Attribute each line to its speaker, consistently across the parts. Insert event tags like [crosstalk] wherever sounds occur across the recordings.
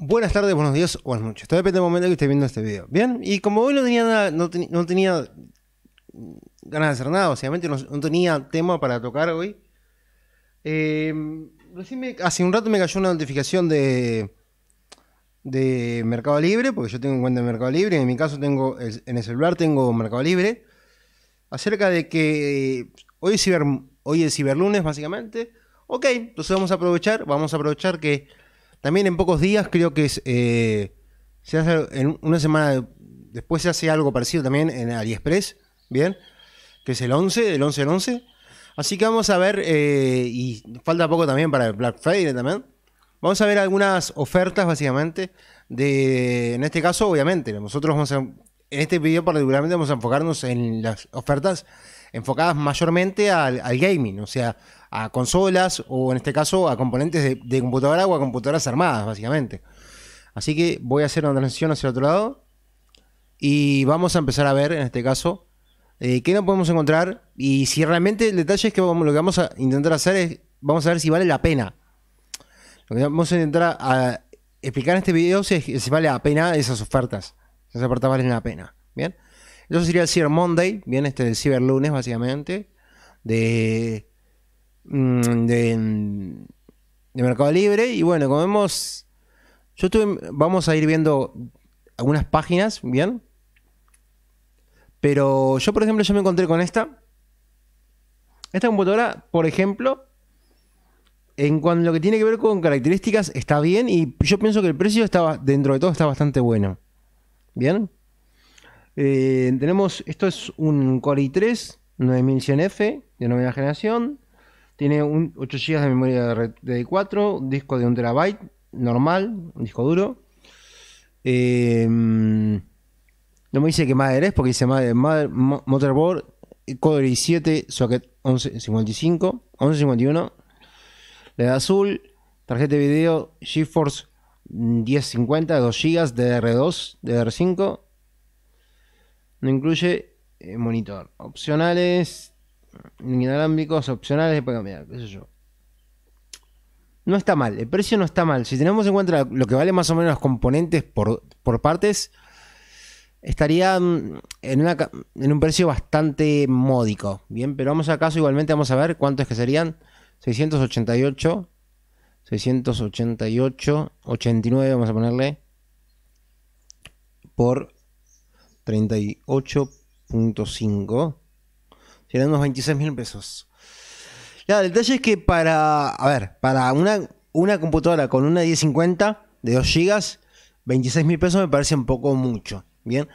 Speaker 1: Buenas tardes, buenos días buenas noches. Todo depende del momento que esté viendo este video. Bien, y como hoy no tenía no, tenía ganas de hacer nada, básicamente no, tenía tema para tocar hoy. Em, recién me, hace un rato me cayó una notificación de, Mercado Libre, porque yo tengo en cuenta de Mercado Libre, en mi caso tengo en el celular tengo Mercado Libre, acerca de que hoy es, hoy es ciberlunes básicamente. Ok, entonces vamos a aprovechar, vamos a aprovechar que también en pocos días creo que es, eh, se hace en una semana después se hace algo parecido también en AliExpress, ¿bien? Que es el 11, el 11 11. Así que vamos a ver, eh, y falta poco también para el Black Friday también. Vamos a ver algunas ofertas básicamente de, en este caso obviamente, nosotros vamos en este video particularmente vamos a enfocarnos en las ofertas enfocadas mayormente al, al gaming, o sea, a consolas o en este caso a componentes de, computadora o a computadoras armadas, básicamente. Así que voy a hacer una transición hacia el otro lado y vamos a empezar a ver en este caso eh, qué nos podemos encontrar y si realmente el detalle es que lo que vamos a intentar hacer es, vamos a ver si vale la pena. Lo que vamos a intentar explicar en este video si, si, vale la pena esas ofertas, esas ofertas valen la pena, ¿bien? eso sería el Cyber Monday, ¿bien? Este el Cyber Lunes básicamente, de Mm, de, de Mercado Libre. Y bueno, como vemos, yo estuve, vamos a ir viendo algunas páginas, ¿bien? Pero yo, por ejemplo, yo me encontré con esta. Esta computadora, por ejemplo, en cuanto lo que tiene que ver con características, está bien y yo pienso que el precio estaba, dentro de todo está bastante bueno. ¿Bien? Eh, tenemos, esto es un Core i3 9100F de nueva generación. Tiene 8 GB de memoria de 4 un disco de 1 tb normal, un disco duro. Em, no me dice que madre es porque dice madre, motherboard, Core i7, socket 1155, 1151, le da azul, tarjeta de video GeForce 1050, 2 GB, DDR2, DDR5. No incluye eh, monitor. Opcionales inalámbricos opcionales para pues, cambiar, yo. No está mal, el precio no está mal. Si tenemos en cuenta lo que vale más o menos los componentes por, partes, estaría mm, en, en un precio bastante módico. Bien, pero vamos a caso igualmente, vamos a ver cuánto es que serían 688, 688, 89 vamos a ponerle, por 38.5. Serán unos 26 mil pesos. Ya, el detalle es que para, a ver, para una, una computadora con una 1050 de 2 GB, 26 mil pesos me parece un poco mucho. Bien,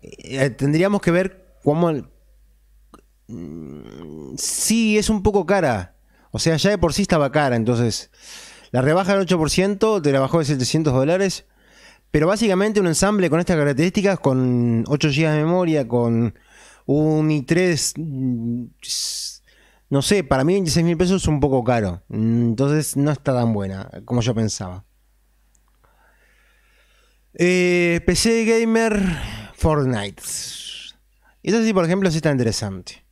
Speaker 1: eh, tendríamos que ver cómo... Mm, sí, es un poco cara. O sea, ya de por sí estaba cara, entonces... La rebaja del 8%, te la bajó de 700 dólares. Pero básicamente un ensamble con estas características, con 8 GB de memoria, con un i3, mm, no sé, para mí 26 mil pesos es un poco caro. Mm, entonces no está tan buena como yo pensaba. Eh, PC Gamer Fortnite. eso sí, por ejemplo, sí está interesante.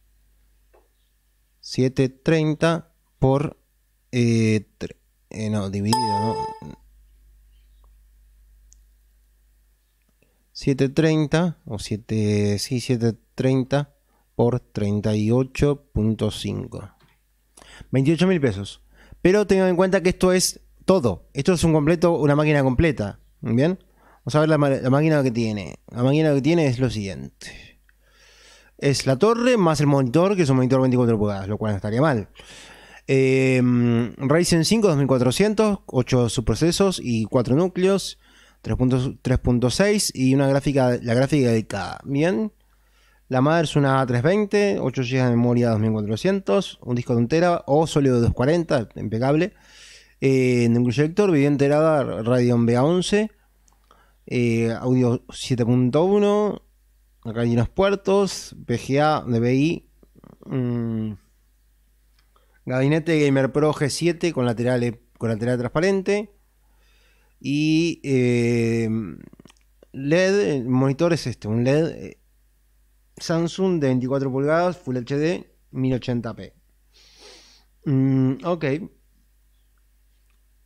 Speaker 1: 730 por... Eh, eh, no, dividido, ¿no? 730 o 7, 730 por 38.5. 28 mil pesos. Pero tengan en cuenta que esto es todo. Esto es un completo, una máquina completa. ¿Bien? Vamos a ver la, máquina que tiene. La máquina que tiene es lo siguiente. Es la torre más el monitor, que es un monitor 24 pulgadas, lo cual no estaría mal. Eh, Ryzen 5 2400, 8 subprocesos y 4 núcleos. 3.6 y una gráfica, la gráfica dedicada. Bien. La madre es una A320, 8 GB de memoria 2400, un disco de entera o sólido de 240, impecable. Eh, en un proyector, video enterada Radeon ba 11 eh, audio 7.1, acá hay unos puertos, VGA, DBI, mm, gabinete Gamer Pro G7 con laterales con lateral transparente, y em, LED, el monitor es este, un LED eh, Samsung de 24 pulgadas, Full HD, 1080p. Mm, ok.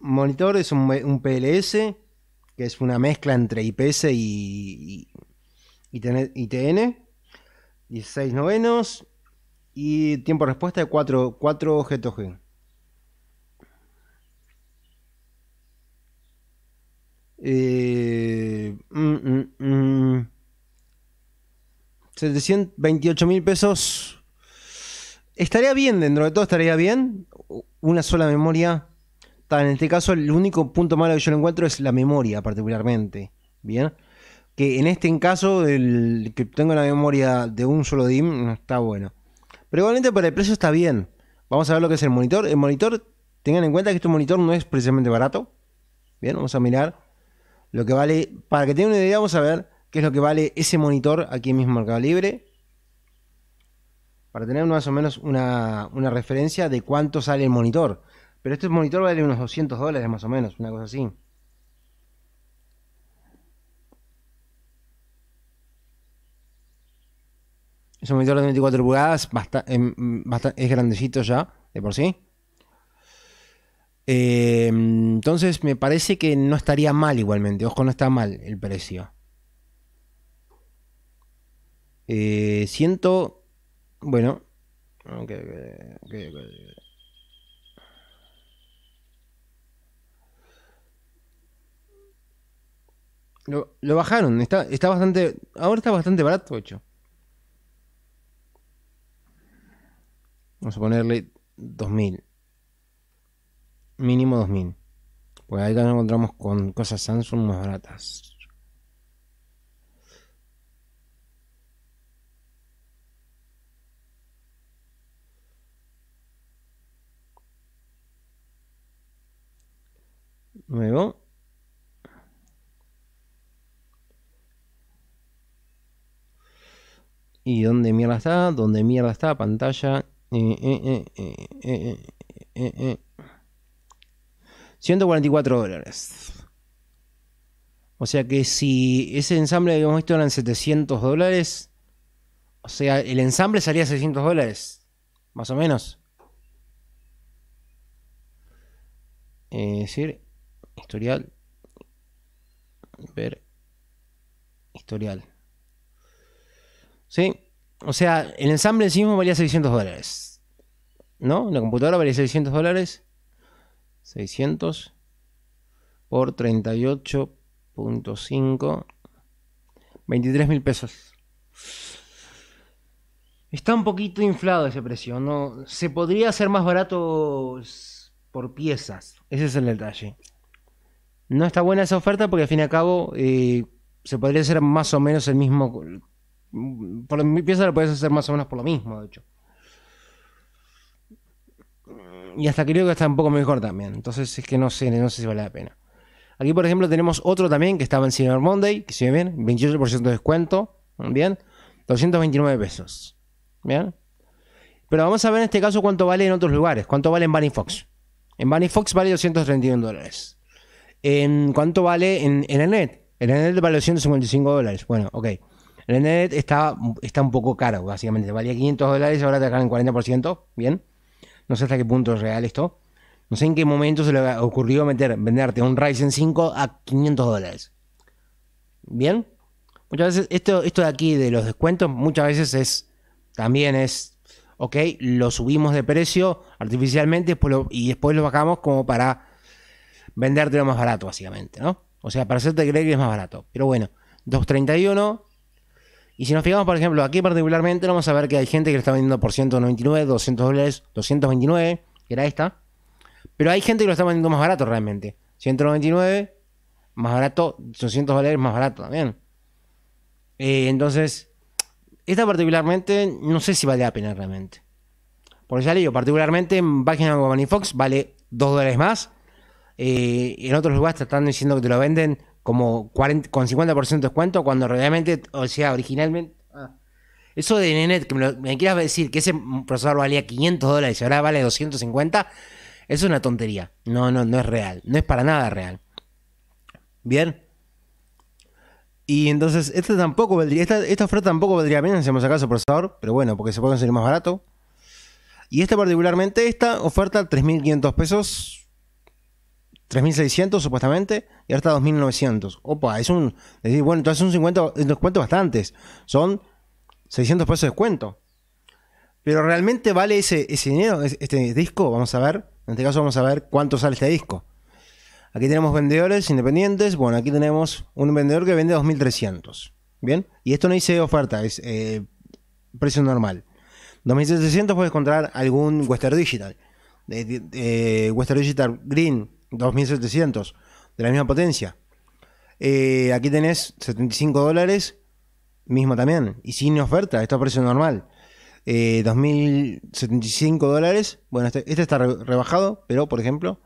Speaker 1: Monitor es un, PLS, que es una mezcla entre IPS y, y, ITN. 16 novenos y tiempo de respuesta de 4, objetos. g Eh, 728 mm, mm, mm. mil pesos. Estaría bien, dentro de todo estaría bien. Una sola memoria. En este caso, el único punto malo que yo lo encuentro es la memoria, particularmente. Bien. Que en este caso, el que tengo la memoria de un solo DIM no está bueno. Pero igualmente para el precio está bien. Vamos a ver lo que es el monitor. El monitor, tengan en cuenta que este monitor no es precisamente barato. Bien, vamos a mirar lo que vale, para que tengan una idea, vamos a ver qué es lo que vale ese monitor aquí mismo Mercado Libre. Para tener más o menos una, referencia de cuánto sale el monitor. Pero este monitor vale unos 200 dólares más o menos, una cosa así. Es un monitor de 24 pulgadas, em, es grandecito ya, de por sí. Eh, entonces me parece que no estaría mal igualmente. Ojo, no está mal el precio. Eh, siento... Bueno. Lo, bajaron, está, está bastante. Ahora está bastante barato, hecho. Vamos a ponerle 2000 mínimo 2000. Pues ahí nos encontramos con cosas Samsung más baratas. Luego. ¿Y dónde mierda está? ¿Dónde mierda está? Pantalla. Eh, eh, eh, 144 dólares. O sea que si ese ensamble habíamos visto eran 700 dólares, o sea, el ensamble salía 600 dólares, más o menos. Es decir, historial, ver, historial. ¿Sí? O sea, el ensamble en sí mismo valía 600 dólares. ¿No? La computadora valía 600 dólares. 600 por 38.5, 23 mil pesos. Está un poquito inflado ese precio, ¿no? Se podría hacer más barato por piezas, ese es el detalle. No está buena esa oferta porque al fin y al cabo eh, se podría hacer más o menos el mismo... Mm, por mi pieza lo puedes hacer más o menos por lo mismo, de hecho y hasta creo que está un poco mejor también. Entonces es que no sé, no sé si vale la pena. Aquí, por ejemplo, tenemos otro también que estaba en Cyber Monday, que se ve bien, 28% de descuento, bien, 229 pesos, bien. Pero vamos a ver en este caso cuánto vale en otros lugares, cuánto vale en Bunny Fox. En Bunny Fox vale 231 dólares. En cuánto vale en, en el net. En el net vale 255 dólares. Bueno, ok. En el net está, está un poco caro, básicamente. Valía 500 dólares, ahora te en 40%. Bien no sé hasta qué punto es real esto. No sé en qué momento se le ocurrió meter, venderte un Ryzen 5 a 500 dólares. ¿Bien? Muchas veces, esto, esto de aquí de los descuentos, muchas veces es, también es, ok, lo subimos de precio artificialmente y después lo bajamos como para venderte lo más barato, básicamente, ¿no? O sea, para hacerte creer que es más barato. Pero bueno, 231 y si nos fijamos, por ejemplo, aquí particularmente, vamos a ver que hay gente que lo está vendiendo por 199, 200 dólares, 229, que era esta. Pero hay gente que lo está vendiendo más barato realmente. 199, más barato, 200 dólares más barato también. Eh, entonces, esta particularmente, no sé si vale la pena realmente. Por ya le digo, particularmente en página como Fox vale 2 dólares más. Eh, en otros lugares te están diciendo que te lo venden como con 50% de descuento cuando realmente, o sea, originalmente... Ah. eso de Nenet, que me, quieras decir que ese procesador valía 500 dólares y ahora vale 250, es una tontería. No, no, no es real. No es para nada real. Bien. Y entonces, esta tampoco valdría, esta, oferta tampoco vendría bien si hacemos su procesador, pero bueno, porque se puede conseguir más barato. Y esta particularmente, esta oferta 3.500 pesos, 3.600 supuestamente y ahora está 2.900. Opa, es un. bueno, entonces son 50 descuentos bastantes. Son 600 pesos de descuento. Pero realmente vale ese, dinero, este disco. Vamos a ver. En este caso, vamos a ver cuánto sale este disco. Aquí tenemos vendedores independientes. Bueno, aquí tenemos un vendedor que vende 2.300. Bien. Y esto no dice oferta, es eh, precio normal. 2.700 puedes encontrar algún Western Digital. de eh, Western Digital Green 2700 de la misma potencia. Eh, aquí tenés 75 dólares, mismo también, y sin oferta, esto a precio normal. 2.075 eh, dólares, bueno, este, este está rebajado, pero por ejemplo,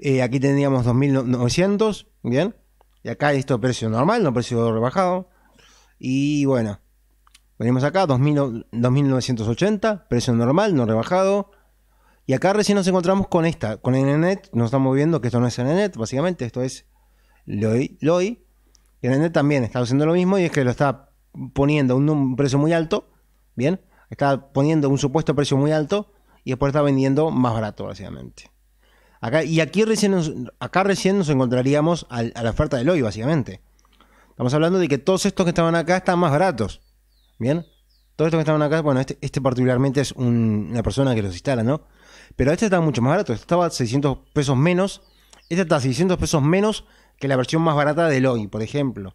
Speaker 1: eh, aquí tendríamos 2.900, bien, y acá esto a precio normal, no precio rebajado, y bueno, venimos acá, 2.980, precio normal, no rebajado, y acá recién nos encontramos con esta, con NNet, nos estamos viendo que esto no es NNet, básicamente, esto es LOI. LOI. Y NNet también está haciendo lo mismo y es que lo está poniendo a un, precio muy alto, ¿bien? Está poniendo un supuesto precio muy alto y después está vendiendo más barato, básicamente. Acá, y aquí recién acá recién nos encontraríamos a la oferta de LOI, básicamente. Estamos hablando de que todos estos que estaban acá están más baratos. ¿Bien? Todos estos que estaban acá, bueno, este, este particularmente es una persona que los instala, ¿no? Pero este estaba mucho más barato. Este estaba 600 pesos menos. Este está 600 pesos menos que la versión más barata del hoy, por ejemplo.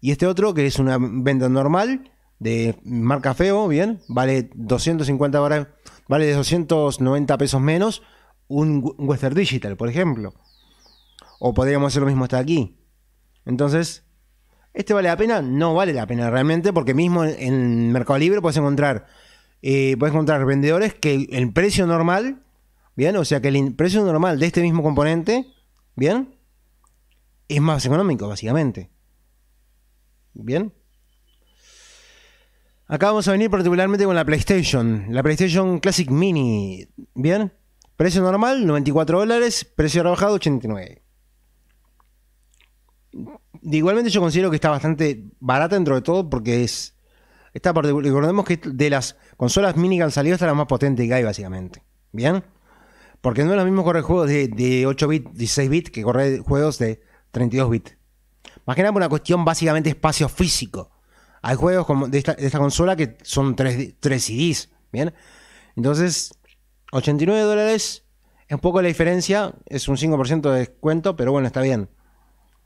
Speaker 1: Y este otro, que es una venta normal de marca Feo, bien, vale 250 dólares, vale 290 pesos menos un Western Digital, por ejemplo. O podríamos hacer lo mismo hasta aquí. Entonces, ¿este vale la pena? No vale la pena realmente, porque mismo en, Mercado Libre puedes encontrar, eh, puedes encontrar vendedores que el precio normal ¿Bien? O sea que el precio normal de este mismo componente, ¿bien? Es más económico, básicamente. ¿Bien? Acá vamos a venir particularmente con la PlayStation, la PlayStation Classic Mini. ¿Bien? Precio normal, 94 dólares, precio rebajado, 89. Igualmente yo considero que está bastante barata dentro de todo porque es... Está, recordemos que de las consolas mini que han salido, esta es la más potente que hay, básicamente. ¿Bien? Porque no es lo mismo correr juegos de, 8 bits, 16 bits que correr juegos de 32 bits. Más que nada por una cuestión básicamente espacio físico. Hay juegos como de, esta, consola que son 3, CDs. Bien. Entonces, 89 dólares es un poco la diferencia. Es un 5% de descuento, pero bueno, está bien.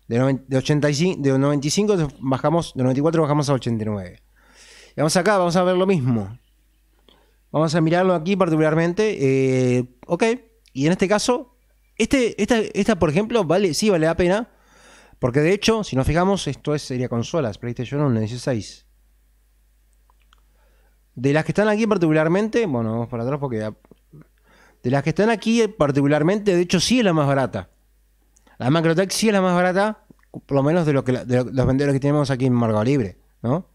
Speaker 1: De, 85, de 95 bajamos, de 94 bajamos a 89. Y vamos acá, vamos a ver lo mismo. Vamos a mirarlo aquí particularmente. Eh, ok, y en este caso, este, esta, esta, por ejemplo, vale, sí vale la pena. Porque de hecho, si nos fijamos, esto es, sería consolas, PlayStation 1, 16. De las que están aquí particularmente, bueno, vamos para atrás porque... de las que están aquí particularmente, de hecho sí es la más barata. La Macrotech sí es la más barata, por lo menos de, lo que los vendedores que tenemos aquí en Mercado Libre, ¿no?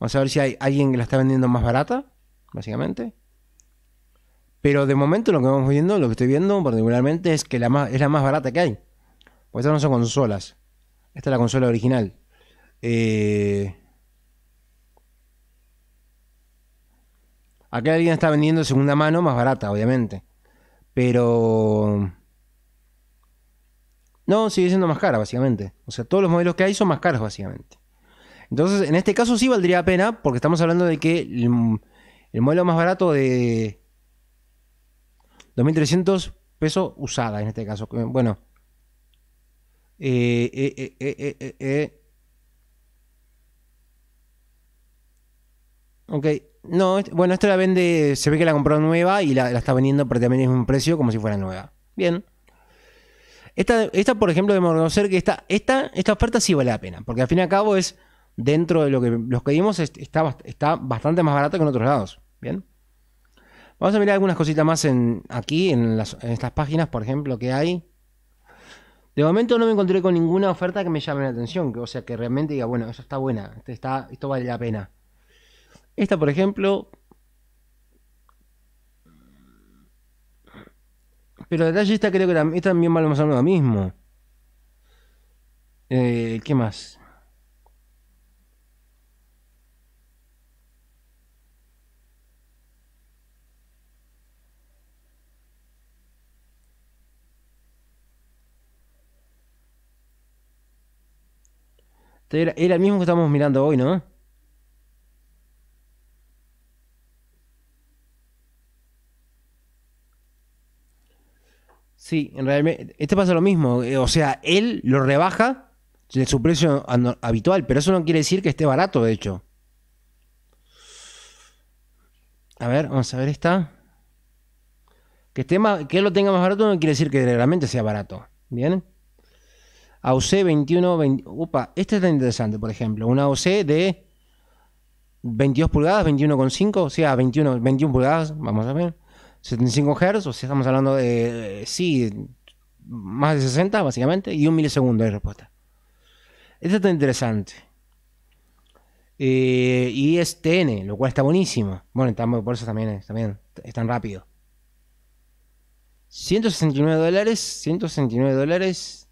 Speaker 1: Vamos a ver si hay alguien que la está vendiendo más barata básicamente. Pero de momento lo que vamos viendo, lo que estoy viendo particularmente es que la es la más barata que hay. Porque estas no son consolas. Esta es la consola original. Eh... alguien está vendiendo segunda mano más barata, obviamente. Pero... No, sigue siendo más cara, básicamente. O sea, todos los modelos que hay son más caros, básicamente. Entonces, en este caso sí valdría la pena, porque estamos hablando de que el modelo más barato de 2.300 pesos usada en este caso. Eh, bueno. Eh, eh, eh, ok. No, este, bueno, esta la vende, se ve que la compró nueva y la, está vendiendo pero también es un precio como si fuera nueva. Bien. Esta, esta por ejemplo, debemos reconocer que esta, esta, esta oferta sí vale la pena, porque al fin y al cabo es, dentro de lo que, los que vimos, está, está bastante más barata que en otros lados. Bien. Vamos a mirar algunas cositas más en, aquí, en, las, estas páginas, por ejemplo, que hay. De momento no me encontré con ninguna oferta que me llame la atención, que, o sea, que realmente diga, bueno, eso está buena, este está, esto vale la pena. Esta, por ejemplo... Pero detalle esta creo que también, vale más o lo mismo. Eh, ¿Qué más? Era, el mismo que estamos mirando hoy, ¿no? Sí, en realidad, este pasa lo mismo. Eh, o sea, él lo rebaja de su precio habitual, pero eso no quiere decir que esté barato, de hecho. A ver, vamos a ver esta. Que, esté más, que él lo tenga más barato no quiere decir que realmente sea barato. ¿Bien? AUC 21, 20, upa, este es tan interesante, por ejemplo, una AUC de 22 pulgadas, 21,5, o sea, 21, pulgadas, vamos a ver, 75 Hz, o sea, estamos hablando de, sí, más de 60 básicamente, y un milisegundo de respuesta. es este está interesante. Eh, y es TN, lo cual está buenísimo. Bueno, por eso también también es tan rápido. 169 dólares, 169 dólares,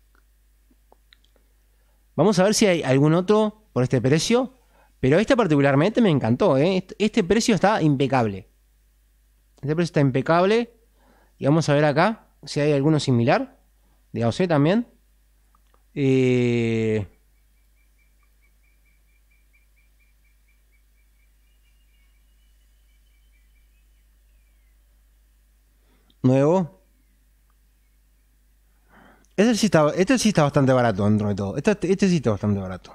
Speaker 1: Vamos a ver si hay algún otro por este precio. Pero este particularmente me encantó. ¿eh? Este precio está impecable. Este precio está impecable. Y vamos a ver acá si hay alguno similar. De AOC también. Eh, nuevo. Este, este sí está, bastante barato dentro de todo. Este, este, sí está bastante barato.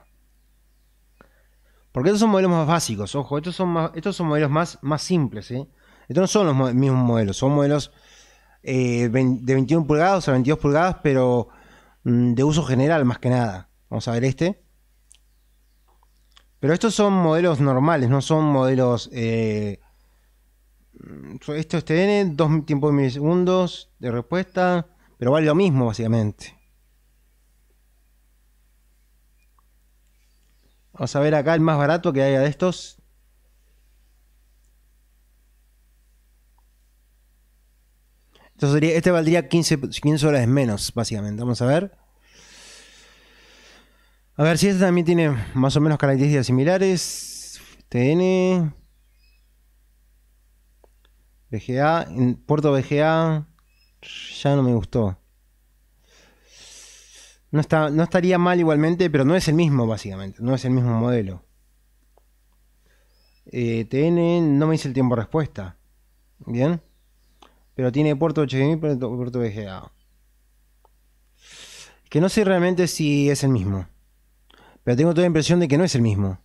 Speaker 1: Porque estos son modelos más básicos, ojo, estos son, estos son modelos más, más simples, ¿eh? Estos no son los mismos modelos, son modelos eh, de 21 pulgadas o 22 pulgadas, pero mm, de uso general más que nada. Vamos a ver este. Pero estos son modelos normales, no son modelos... Eh, mm, esto es TN, dos tiempos de milisegundos de respuesta. Pero vale lo mismo, básicamente. Vamos a ver acá el más barato que haya de estos. Entonces este valdría 15, 15 dólares menos, básicamente. Vamos a ver. A ver si este también tiene más o menos características similares. TN. VGA. Puerto VGA ya no me gustó. No, está, no estaría mal igualmente, pero no es el mismo, básicamente. No es el mismo modelo. Eh, TN no me dice el tiempo de respuesta. Bien. Pero tiene puerto HDMI y puerto VGA. Que no sé realmente si es el mismo. Pero tengo toda la impresión de que no es el mismo.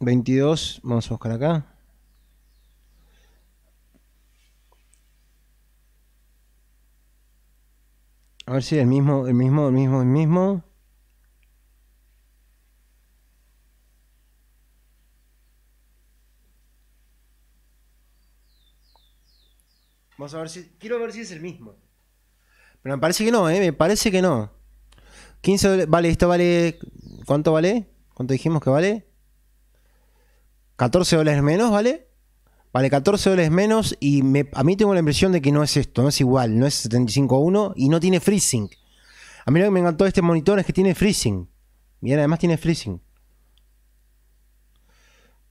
Speaker 1: 22, vamos a buscar acá. A ver si es el mismo, el mismo, el mismo, el mismo. Vamos a ver si. Quiero ver si es el mismo. Pero me parece que no, ¿eh? Me parece que no. 15 Vale, esto vale. ¿Cuánto vale? ¿Cuánto dijimos que vale? 14 dólares menos, ¿vale? Vale 14 dólares menos y a mí tengo la impresión de que no es esto, no es igual, no es 75.1 y no tiene freezing. A mí lo que me encantó de este monitor es que tiene freezing. Miren, además tiene freezing.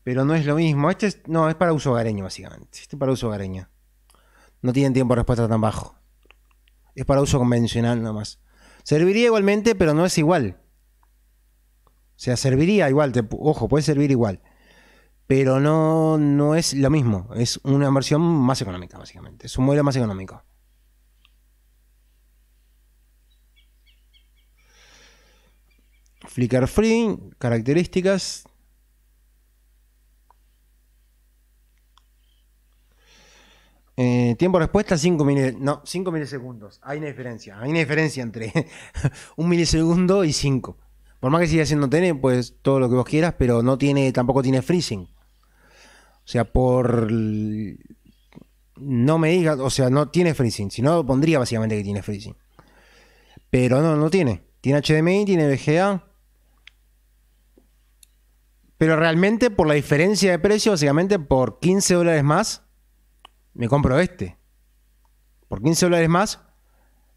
Speaker 1: Pero no es lo mismo. Este no, es para uso hogareño, básicamente. Este es para uso hogareño. No tienen tiempo de respuesta tan bajo. Es para uso convencional nada más. Serviría igualmente, pero no es igual. O sea, serviría igual. Te, ojo, puede servir igual pero no, no es lo mismo. Es una versión más económica, básicamente. Es un modelo más económico. Flicker Free, características. Eh, tiempo de respuesta 5 milisegundos. Hay una diferencia. Hay una diferencia entre [laughs] un milisegundo y 5. Por más que siga siendo TN, pues todo lo que vos quieras, pero no tiene, tampoco tiene freezing. O sea, por. No me digas, o sea, no tiene freezing. Si no, pondría básicamente que tiene freezing. Pero no, no tiene. Tiene HDMI, tiene VGA. Pero realmente, por la diferencia de precio, básicamente por 15 dólares más, me compro este. Por 15 dólares más,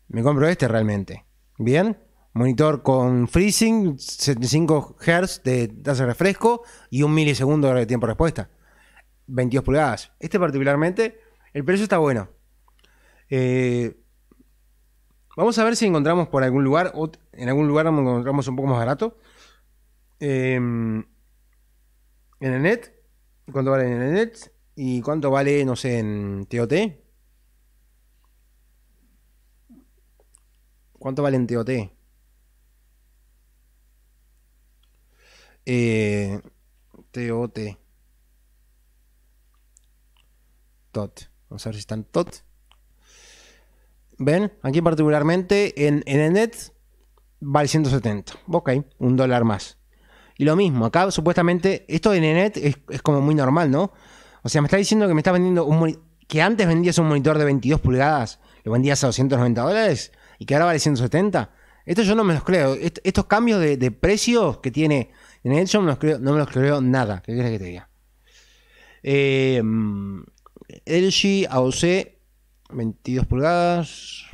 Speaker 1: me compro este realmente. Bien, monitor con freezing, 75 Hz de tasa de refresco y un milisegundo de tiempo de respuesta. 22 pulgadas. Este particularmente, el precio está bueno. Eh, vamos a ver si encontramos por algún lugar, en algún lugar nos encontramos un poco más barato. Em, en el net, ¿cuánto vale en el net? ¿Y cuánto vale, no sé, en TOT? ¿Cuánto vale en TOT? TOT. Eh, Vamos a ver si están tot. ¿Ven? Aquí particularmente en, en el net vale 170. Ok, un dólar más. Y lo mismo, acá supuestamente, esto en el net es, como muy normal, ¿no? O sea, me está diciendo que me está vendiendo un que antes vendías un monitor de 22 pulgadas, lo vendías a 290 dólares y que ahora vale 170. Esto yo no me los creo. estos cambios de, precios que tiene en el yo no me los creo, no me los creo nada. ¿Qué quieres que te diga? Eh, mm, LG AOC 22 pulgadas.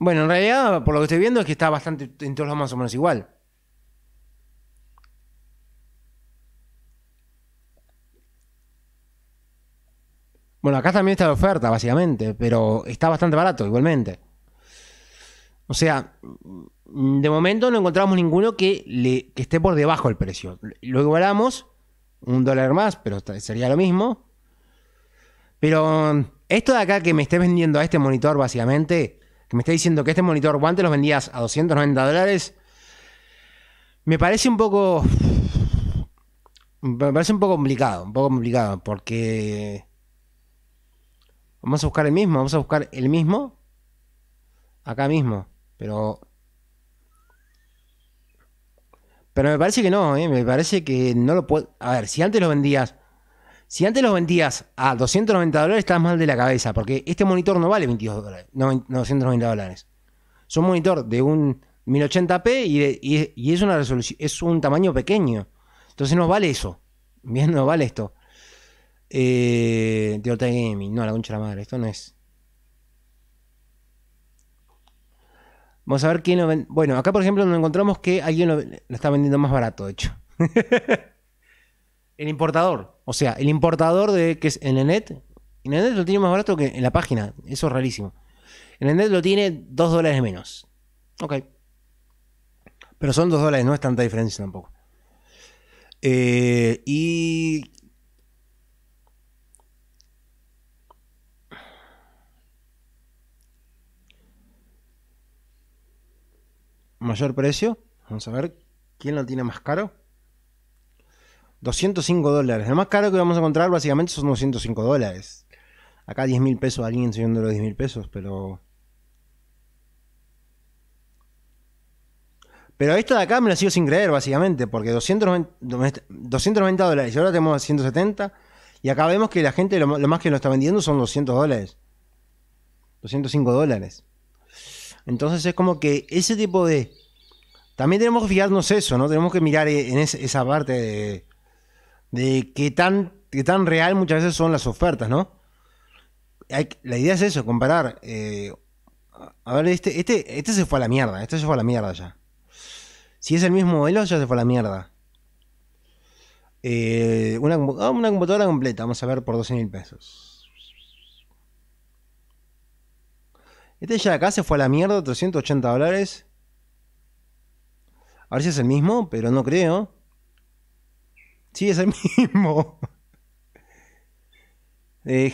Speaker 1: Bueno, en realidad, por lo que estoy viendo, es que está bastante en todos los más o menos igual. Bueno, acá también está la oferta, básicamente, pero está bastante barato igualmente. O sea, mm, de momento no encontramos ninguno que, le, esté por debajo del precio. Lo igualamos, un dólar más, pero sería lo mismo. Pero mm, esto de acá que me esté vendiendo a este monitor, básicamente, que me esté diciendo que este monitor guante los vendías a 290 dólares, me parece un poco. Me parece un poco complicado, un poco complicado, porque. Vamos a buscar el mismo, vamos a buscar el mismo. Acá mismo. Pero. Pero me parece que no, ¿eh? me parece que no lo puedo. A ver, si antes lo vendías. Si antes lo vendías a 290 dólares, estás mal de la cabeza, porque este monitor no vale 22 dólares, no, dólares. Es un monitor de un 1080p y, es una resolución, es un tamaño pequeño. Entonces no vale eso. [laughs] Bien, no vale esto. Eh, Gaming, no, la concha de la madre, esto no es. Vamos a ver quién lo vende. Bueno, acá por ejemplo nos encontramos que alguien lo, está vendiendo más barato, de hecho. [laughs] el importador. O sea, el importador de que es en el net. En el net lo tiene más barato que en la página. Eso es rarísimo. En el net lo tiene 2 dólares menos. Ok. Pero son 2 dólares, no es tanta diferencia tampoco. Eh, y mayor precio. Vamos a ver quién lo tiene más caro. 205 dólares. lo más caro que vamos a encontrar básicamente son 205 dólares. Acá 10 mil pesos, alguien enseñando los 10 mil pesos, pero... Pero esto de acá me lo sigo sin creer, básicamente, porque 290, dólares y ahora tenemos 170. Y acá vemos que la gente lo, lo más que lo está vendiendo son 200 dólares. 205 dólares. Entonces es como que ese tipo de... También tenemos que fijarnos eso, ¿no? Tenemos que mirar eh, en esa parte de, de qué, tan, qué tan real muchas veces son las ofertas, ¿no? la idea es eso, comparar. Eh, a ver, este, este, este se fue a la mierda, este se fue a la mierda ya. Si es el mismo modelo, ya se fue a la mierda. Eh, una, ah, una computadora completa, vamos a ver, por 12 mil pesos. Este ya acá se fue a la mierda, 380 dólares. A ver si es el mismo, pero no creo. Sí, es el [laughs] mismo. Eh,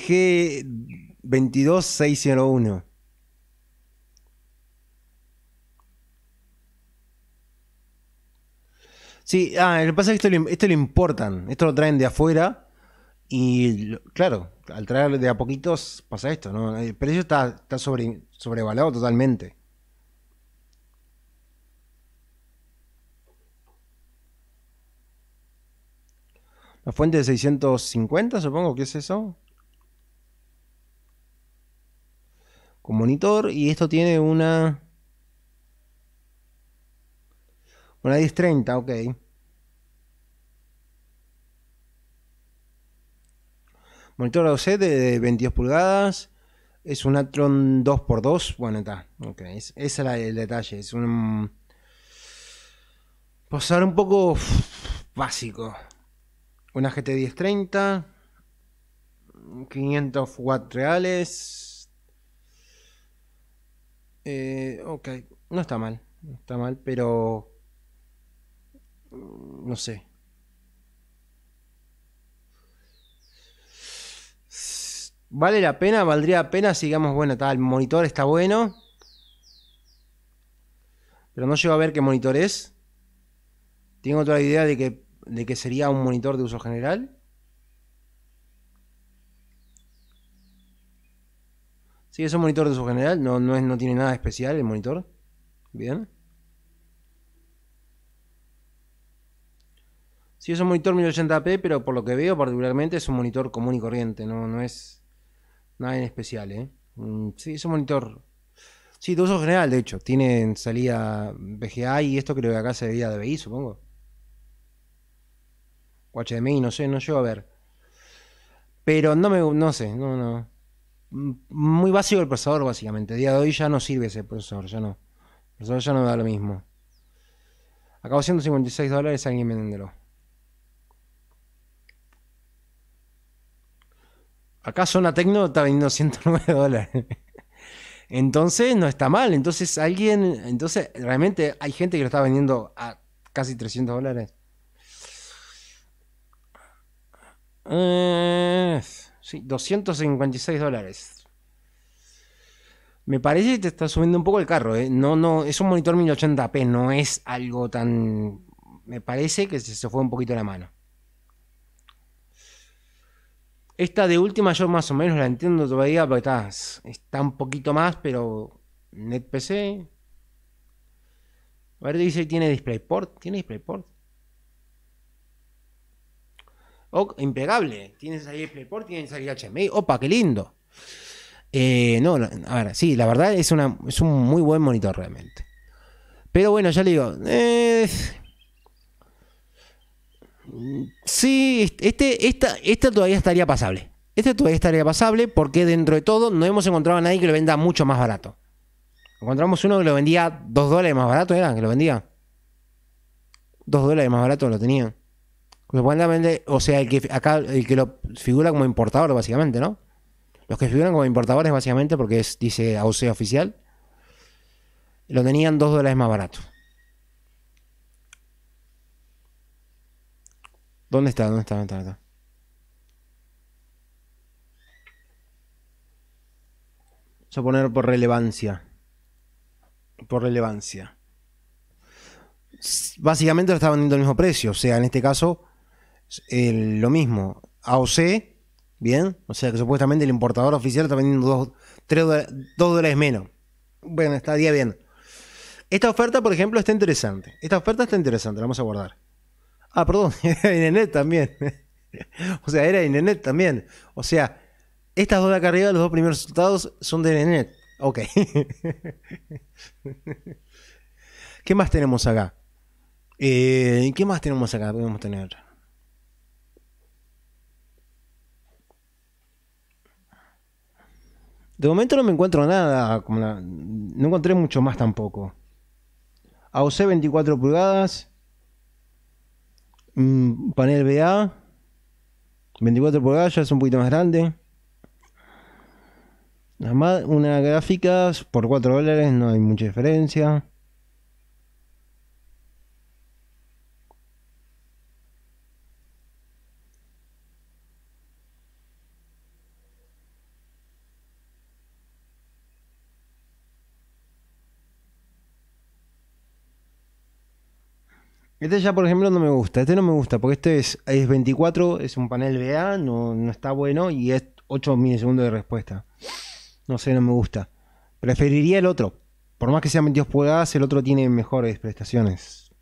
Speaker 1: G22601. Sí, ah, lo que pasa es que esto, esto lo, importan, esto lo traen de afuera y, claro, al traer de a poquitos pasa esto, ¿no? El precio está, está sobrevalado totalmente. La fuente de 650, supongo que es eso. Con monitor. Y esto tiene una. Una 1030, ok. Monitor OC de 22 pulgadas. Es un Atron 2x2. Bueno, está. Okay. Es, ese era el detalle. Es un. Posar un poco básico. Una GT 1030. 500 w reales. Eh, ok, no está mal. No está mal, pero. Mm, no sé. ¿Vale la pena? ¿Valdría la pena? Sigamos, bueno, tal, el monitor está bueno. Pero no llego a ver qué monitor es. Tengo otra idea de que, de que sería un monitor de uso general. Sí, es un monitor de uso general. No, no, es, no tiene nada especial el monitor. Bien. Sí, es un monitor 1080p, pero por lo que veo particularmente es un monitor común y corriente, no, no es Nada en especial, ¿eh? Mm, sí, es un monitor. Sí, de uso general, de hecho. tiene salida VGA y esto creo que acá se veía DVI, supongo. O HDMI, no sé, no llego a ver. Pero no me. No sé, no, no. Mm, muy básico el procesador, básicamente. día de hoy ya no sirve ese procesador, ya no. El procesador ya no da lo mismo. Acabo 156 dólares, alguien me Acá Zona Tecno está vendiendo 109 [laughs] dólares. Entonces no está mal. Entonces alguien. Entonces realmente hay gente que lo está vendiendo a casi 300 dólares. Eh, sí, 256 dólares. Me parece que te está subiendo un poco el carro. ¿eh? No, no, es un monitor 1080p, no es algo tan. Me parece que se fue un poquito la mano. Esta de última yo más o menos la entiendo todavía, porque está, está un poquito más, pero NetPC. A ver, dice tiene DisplayPort. ¿Tiene DisplayPort? Oh, impecable. Tiene ahí DisplayPort, tiene salida HMI. Opa, qué lindo. Eh, no, ahora sí, la verdad es, una, es un muy buen monitor realmente. Pero bueno, ya le digo. Eh, Sí, este, esta, todavía estaría pasable. Este todavía estaría pasable porque dentro de todo no hemos encontrado a nadie que lo venda mucho más barato. Encontramos uno que lo vendía 2 dólares más barato, ¿era? Que lo vendía. 2 dólares más barato lo tenía. o sea, el que el que lo figura como importador, básicamente, ¿no? Los que figuran como importadores, básicamente, porque dice Ause oficial, lo tenían 2 dólares más barato. ¿Dónde está? ¿Dónde está? Vamos a poner por relevancia. Por relevancia. Básicamente lo está vendiendo al mismo precio. O sea, en este caso, lo mismo. AOC, bien. O sea, que supuestamente el importador oficial está vendiendo 2 dos, dólares menos. Bueno, estaría bien. Esta oferta, por ejemplo, está interesante. Esta oferta está interesante, la vamos a guardar. Ah, perdón, [laughs] era Inenet también. o sea, era Inenet también. O sea, estas dos de acá arriba, los dos primeros resultados son de Nenet. Ok. [laughs] ¿Qué más tenemos acá? Eh, ¿Qué más tenemos acá? Podemos tener. De momento no me encuentro nada, no encontré mucho más tampoco. AOC 24 pulgadas, panel BA. 24 pulgadas, es un poquito más grande. Una gráfica por 4 dólares, no hay mucha diferencia. Este ya, por ejemplo, no me gusta. Este no me gusta porque este es, es 24, es un panel BA, no, no está bueno y es 8 milisegundos de respuesta. No sé, no me gusta. Preferiría el otro. Por más que sea 22 pulgadas, el otro tiene mejores prestaciones.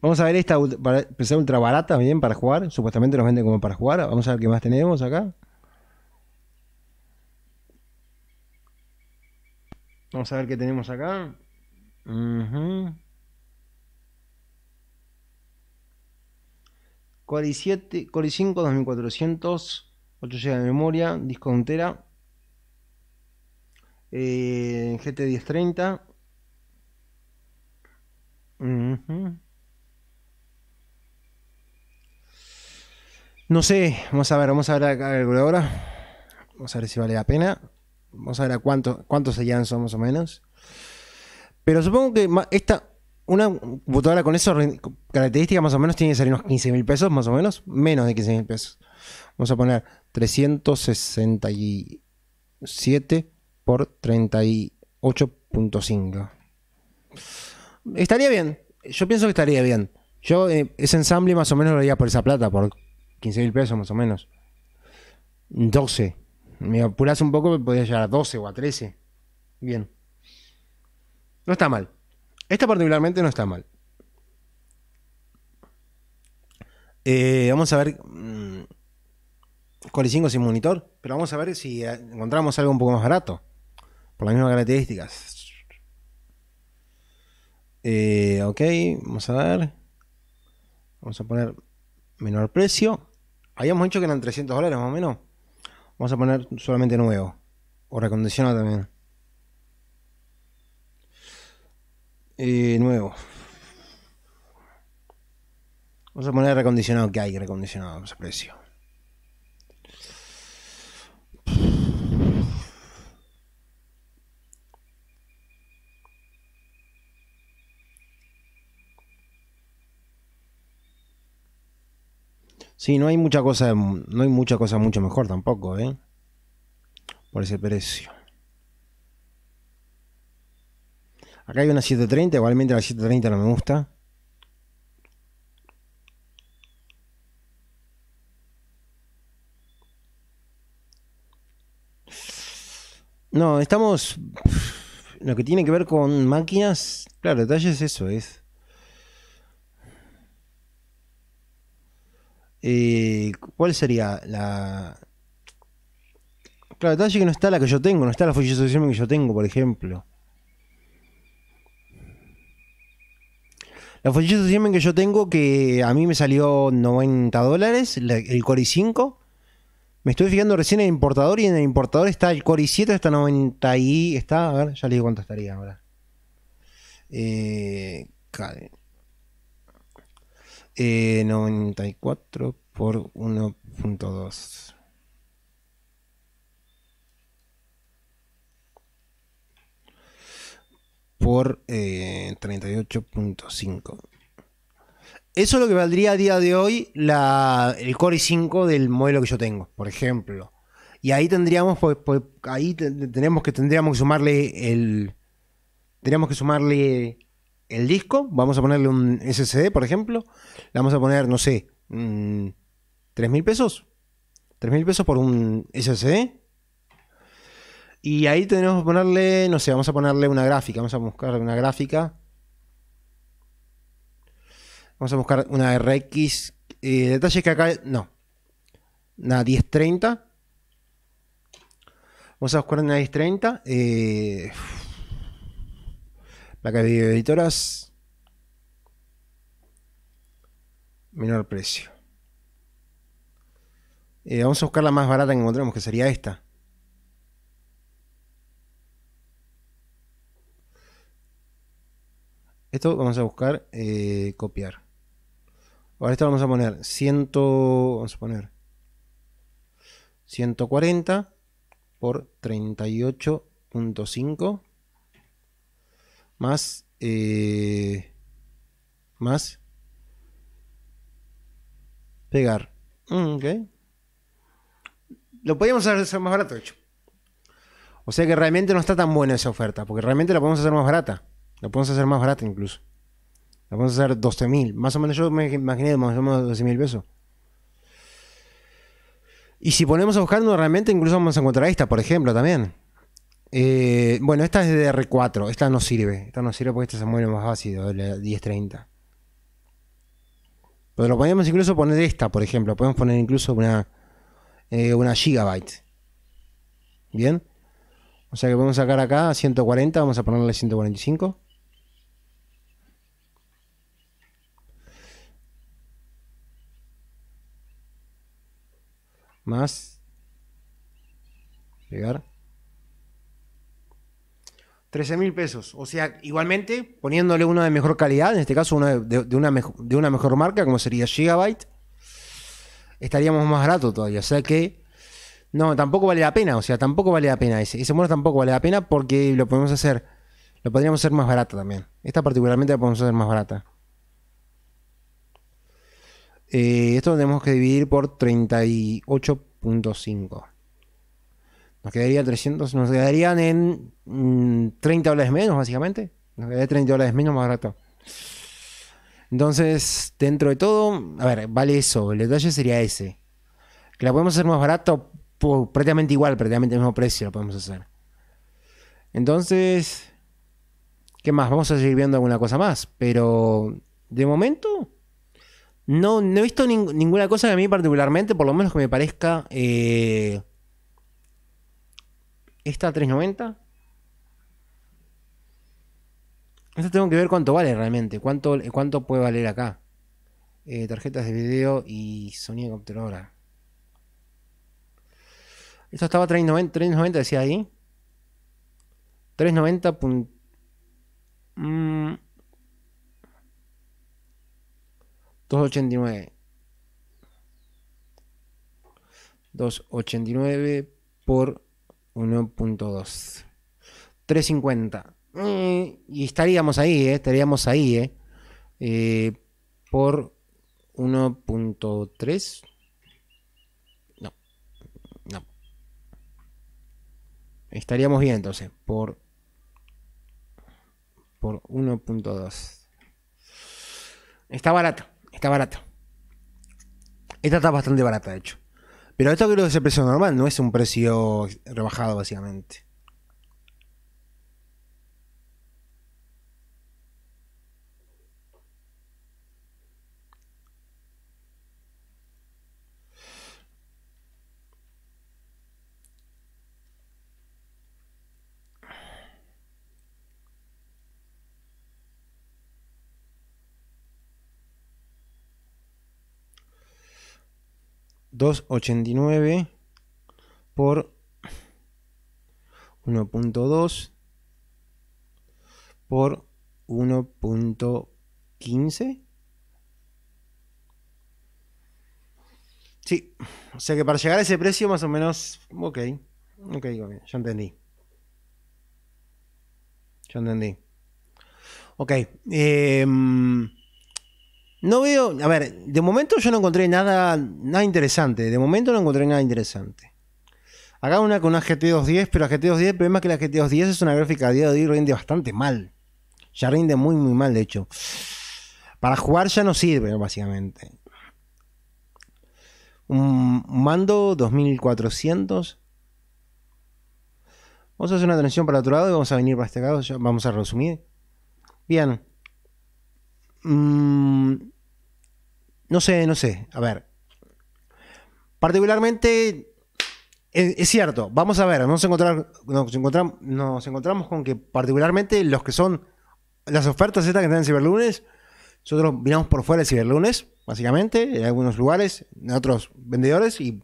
Speaker 1: Vamos a ver esta para ser ultra barata, bien, para jugar. Supuestamente nos venden como para jugar. Vamos a ver qué más tenemos acá. Vamos a ver qué tenemos acá. Uh 5, 2400, 8 GB de memoria, disco de entera. GT 1030. No sé, vamos a ver, vamos a ver acá el calculadora. Vamos a ver si vale la pena vamos a ver a cuánto, cuántos serían son más o menos. Pero supongo que esta, una computadora con esas características más o menos tiene que salir unos 15 mil pesos, más o menos, menos de 15 mil pesos. Vamos a poner 367 por 38.5. Estaría bien, yo pienso que estaría bien. Yo eh, ese ensamble más o menos lo haría por esa plata, por 15 mil pesos más o menos. 12. Me apuras un poco, podías llegar a 12 o a 13. Bien. No está mal. Esta particularmente no está mal. Eh, vamos a ver. Mmm, Core 5 sin monitor. Pero vamos a ver si eh, encontramos algo un poco más barato. Por las mismas características. Eh, ok, vamos a ver. Vamos a poner menor precio. Habíamos dicho que eran 300 dólares más o menos. Vamos a poner solamente nuevo. O recondicionado también. Y nuevo. Vamos a poner recondicionado que hay recondicionado a precio. Sí, no hay mucha cosa, no hay mucha cosa mucho mejor tampoco, ¿eh? Por ese precio. Acá hay una 730, igualmente la 730 no me gusta. No, estamos. Lo que tiene que ver con máquinas. Claro, detalles, eso, es. Eh, ¿Cuál sería la. Claro, detalle que no está la que yo tengo, no está la fecha que yo tengo, por ejemplo. La follita de que yo tengo, que a mí me salió 90 dólares, el Core 5 Me estoy fijando recién en el importador y en el importador está el Core 7 está 90 y está, a ver, ya le digo cuánto estaría ahora. Eh, 94 eh, por 1.2. por 38.5. Eh, Eso es lo que valdría a día de hoy la, el Core i5 del modelo que yo tengo, por ejemplo. Y ahí tendríamos, pues, pues ahí tenemos que, tendríamos que sumarle el... Tendríamos que sumarle el disco, vamos a ponerle un SSD, por ejemplo, le vamos a poner, no sé, mm, tres mil pesos. 3.000 mil pesos por un SSD. Y ahí tenemos que ponerle, no sé, vamos a ponerle una gráfica, vamos a buscar una gráfica. Vamos a buscar una RX. detalle eh, detalles que acá, no. Una 1030. Vamos a buscar una 1030. Eh, la categoría de editoras, menor precio. Eh, vamos a buscar la más barata que encontremos, que sería esta. Esto vamos a buscar eh, copiar. Ahora esto vamos a poner 100, vamos a poner 140 por 38.5 más, eh, más, pegar. Mm, Lo podríamos hacer más barato, de hecho. O sea que realmente no está tan buena esa oferta, porque realmente la podemos hacer más barata. La podemos hacer más barata incluso. La podemos hacer 12 mil. Más o menos yo me imaginé más o menos 12 mil pesos. Y si ponemos a buscarnos realmente, incluso vamos a encontrar esta, por ejemplo, también. Eh, bueno, esta es de r 4 Esta no sirve. Esta no sirve porque esta se muere más fácil la 1030. Pero lo podemos incluso poner esta, por ejemplo. Podemos poner incluso una, eh, una gigabyte. Bien. O sea que podemos sacar acá 140, vamos a ponerle 145. Más. Pegar. 13 mil pesos. O sea, igualmente poniéndole uno de mejor calidad, en este caso uno de, una, de una mejor marca, como sería Gigabyte, estaríamos más barato todavía. O sea que no, tampoco vale la pena. O sea, tampoco vale la pena. Ese, ese mono tampoco vale la pena porque lo podemos hacer. Lo podríamos hacer más barato también. Esta particularmente la podemos hacer más barata. Eh, esto lo tenemos que dividir por 38.5 nos quedaría 300, nos quedarían en 30 mm, dólares menos, básicamente. Nos quedaría 30 dólares menos más barato. Entonces, dentro de todo, a ver, vale eso. El detalle sería ese. Que la podemos hacer más barato, prácticamente igual, prácticamente el mismo precio la podemos hacer. Entonces, ¿qué más? Vamos a seguir viendo alguna cosa más. Pero, de momento, no, he visto ninguna cosa que a mí particularmente, por lo menos que me parezca... Eh, esta 390. Esto tengo que ver cuánto vale realmente, cuánto, cuánto puede valer acá. Eh, tarjetas de video y sonido de computadora. Esto estaba 390, 390 decía ahí. 390. 289. 289 por 1.2. 350. Mm, y estaríamos ahí, eh, estaríamos ahí, eh. Eh, por 1.3. No, no. Estaríamos bien entonces, por, por 1.2. Está barato, está barato. Esta está bastante barata, de hecho. Pero esto creo que es el precio normal, no es un precio rebajado, básicamente. 2,89 por 1.2 por 1.15. Sí, o sea que para llegar a ese precio más o menos, ok, ok, okay ya entendí. Ya entendí. Ok. Eh, no veo, a ver, de momento yo no encontré nada, nada interesante. De momento no encontré nada interesante. Acá una con una GT210, pero la GT210, el problema es que la GT210 es una gráfica a día de hoy rinde bastante mal. Ya rinde muy, muy mal, de hecho. Para jugar ya no sirve, básicamente. Un mando 2400. Vamos a hacer una transición para otro lado y vamos a venir para este lado. vamos a resumir. Bien. Mm, no sé, no sé. A ver. Particularmente, es, cierto, vamos a ver, nos, encontrar, nos, encontramos, nos encontramos con que particularmente los que son las ofertas estas que están en Ciberlunes, nosotros miramos por fuera de Ciberlunes, básicamente, en algunos lugares, en otros vendedores, y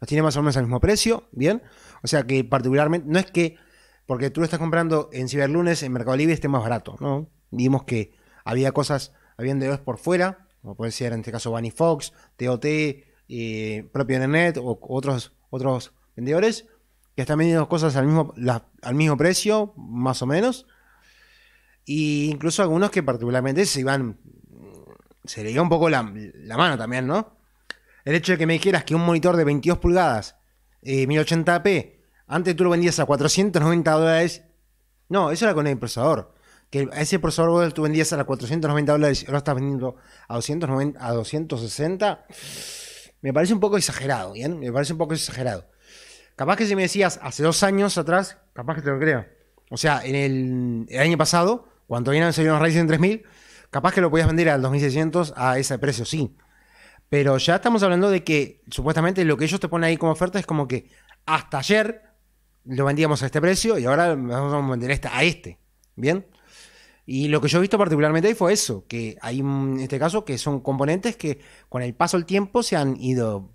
Speaker 1: las tiene más o menos al mismo precio, ¿bien? O sea que particularmente, no es que porque tú lo estás comprando en Ciberlunes, en Mercado Libre esté más barato, ¿no? Vimos que había cosas, había vendedores por fuera, como puede ser en este caso Bunny Fox, TOT, propio Internet o otros, otros vendedores, que están vendiendo cosas al mismo, al mismo precio, más o menos. E incluso algunos que particularmente se iban, se le dio un poco la, mano también, ¿no? El hecho de que me dijeras que un monitor de 22 pulgadas, 1080p, eh, antes tú lo vendías a 490 dólares. No, eso era con el procesador que ese profesor Google tú vendías a 490 dólares y ahora estás vendiendo a, 290, a 260, me parece un poco exagerado, ¿bien? Me parece un poco exagerado. Capaz que si me decías hace dos años atrás, capaz que te lo creo. O sea, en el, año pasado, cuando vinieron salió los en 3000, capaz que lo podías vender al 2600 a ese precio, sí. Pero ya estamos hablando de que supuestamente lo que ellos te ponen ahí como oferta es como que hasta ayer lo vendíamos a este precio y ahora vamos a vender este, a este. ¿Bien? Y lo que yo he visto particularmente ahí fue eso, que hay en este caso que son componentes que con el paso del tiempo se han ido,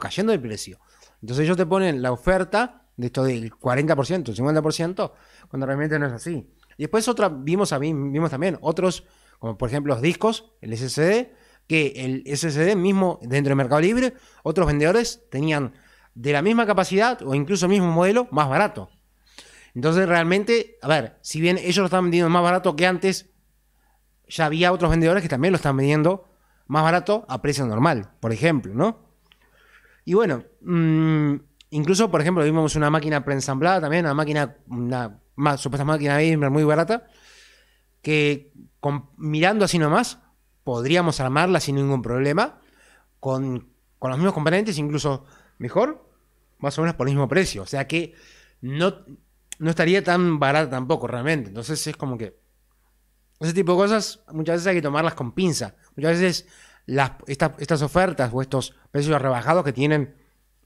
Speaker 1: cayendo de precio. Entonces ellos te ponen la oferta de esto del 40%, 50%, cuando realmente no es así. Y después otra, vimos, a mí, vimos también otros, como por ejemplo los discos, el SSD, que el SSD mismo dentro del Mercado Libre, otros vendedores tenían de la misma capacidad o incluso mismo modelo más barato. Entonces, realmente, a ver, si bien ellos lo están vendiendo más barato que antes, ya había otros vendedores que también lo están vendiendo más barato a precio normal, por ejemplo, ¿no? Y bueno, mm, incluso, por ejemplo, vimos una máquina preensamblada también, una máquina, una supuesta máquina gamer muy barata, que mirando así nomás, podríamos armarla sin ningún problema, con, con los mismos componentes, incluso mejor, más o menos por el mismo precio. O sea que no no estaría tan barata tampoco realmente. Entonces es como que ese tipo de cosas muchas veces hay que tomarlas con pinza. Muchas veces las, estas ofertas o estos precios rebajados que tienen,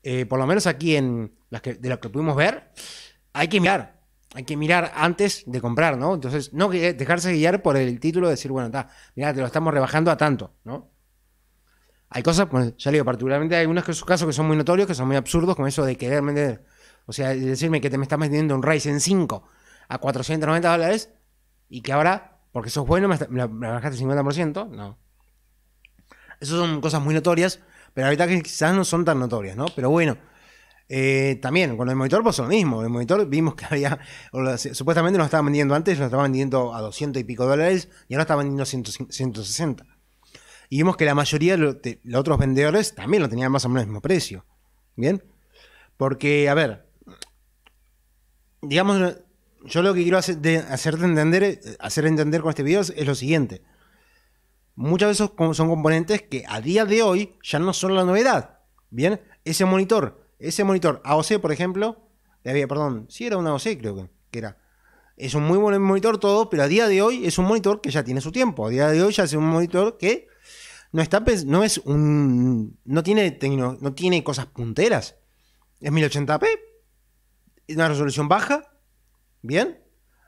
Speaker 1: eh, por lo menos aquí en las que, de lo que pudimos ver, hay que mirar. Hay que mirar antes de comprar, ¿no? Entonces, no eh, dejarse guiar por el título de decir, bueno, está, mira, te lo estamos rebajando a tanto, ¿no? Hay cosas, pues, ya le digo, particularmente hay unos casos que son muy notorios, que son muy absurdos, como eso de querer vender o sea, decirme que te me estás vendiendo un Ryzen 5 a 490 dólares y que ahora, porque sos bueno, me, la, bajaste 50%. No. Esas son cosas muy notorias, pero ahorita que quizás no son tan notorias, ¿no? Pero bueno. Eh, también, con el monitor pasó lo mismo. El monitor vimos que había, supuestamente lo estaban vendiendo antes, lo estaban vendiendo a 200 y pico dólares y ahora estaban vendiendo a 160. Y vimos que la mayoría de los otros vendedores también lo tenían más o menos al mismo precio. ¿Bien? Porque, a ver, digamos, yo lo que quiero hacer, de, hacerte entender, hacer entender con este video es, lo siguiente. Muchas veces son componentes que a día de hoy ya no son la novedad. Bien, ese monitor, ese monitor AOC, por ejemplo, había, perdón, sí era un AOC creo que, era. Es un muy buen monitor todo, pero a día de hoy es un monitor que ya tiene su tiempo. A día de hoy ya es un monitor que no está, no es un, no tiene, no tiene cosas punteras. Es 1080p, es una resolución baja, ¿bien?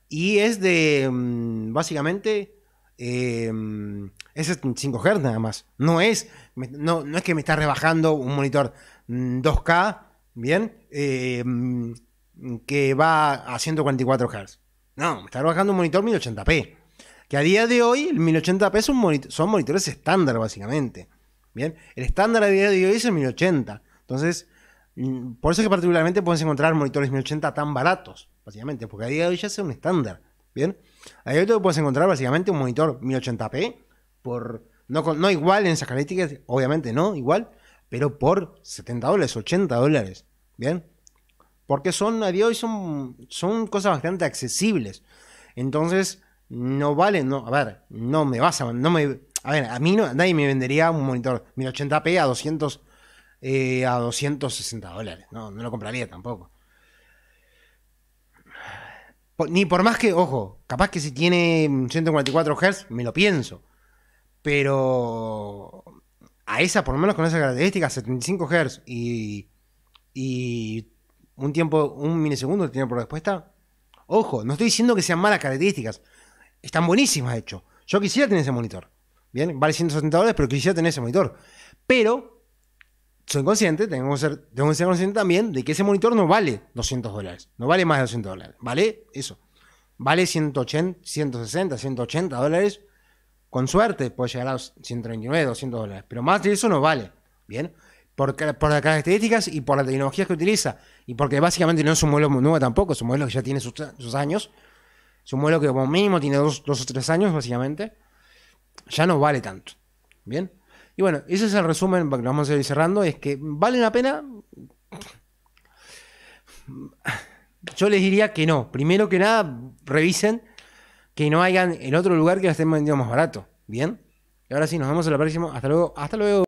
Speaker 1: Y es de, mm, básicamente, em, es 5 Hz nada más. No es, no, es que me está rebajando un monitor 2K, mm, ¿bien? Em, que va a 144 Hz. No, me está rebajando un monitor 1080p. Que a día de hoy, el 1080p son, son monitores estándar, básicamente. Bien, el estándar a día de hoy es el 1080. Entonces, por eso es que particularmente puedes encontrar monitores 1080 tan baratos, básicamente, porque a día de hoy ya es un estándar. ¿Bien? A día de hoy puedes encontrar básicamente un monitor 1080p por... No, no igual en esas características, obviamente no, igual, pero por 70 dólares, 80 dólares. ¿Bien? Porque son, a día de hoy son, son cosas bastante accesibles. Entonces, no vale, no, a ver, no me vas a... No me, a ver, a mí nadie me vendería un monitor 1080p a 200 eh, a 260 dólares. No, lo compraría tampoco. Ni por más que, ojo, capaz que si tiene 144 Hz, me lo pienso. Pero a esa, por lo menos con esa característica, 75 Hz y, y un tiempo, un milisegundo de tiempo por respuesta. Ojo, no estoy diciendo que sean malas características. Están buenísimas, de hecho. Yo quisiera tener ese monitor. Bien, vale $160, dólares, pero quisiera tener ese monitor. Pero soy consciente, tengo que, ser, que ser consciente también de que ese monitor no vale 200 dólares, no vale más de 200 dólares, vale eso, vale 180, 160, 180 dólares, con suerte puede llegar a los 129, 200 dólares, pero más de eso no vale, ¿bien? Por, por las características y por las tecnologías que utiliza, y porque básicamente no es un modelo nuevo tampoco, es un modelo que ya tiene sus, años, es un modelo que como mínimo tiene dos, dos o tres años básicamente, ya no vale tanto, ¿bien? Y bueno, ese es el resumen, que vamos a ir cerrando, es que vale la pena... Yo les diría que no. Primero que nada, revisen que no hayan en otro lugar que las estén vendiendo más barato. ¿Bien? Y ahora sí, nos vemos en la próxima. Hasta luego. Hasta luego.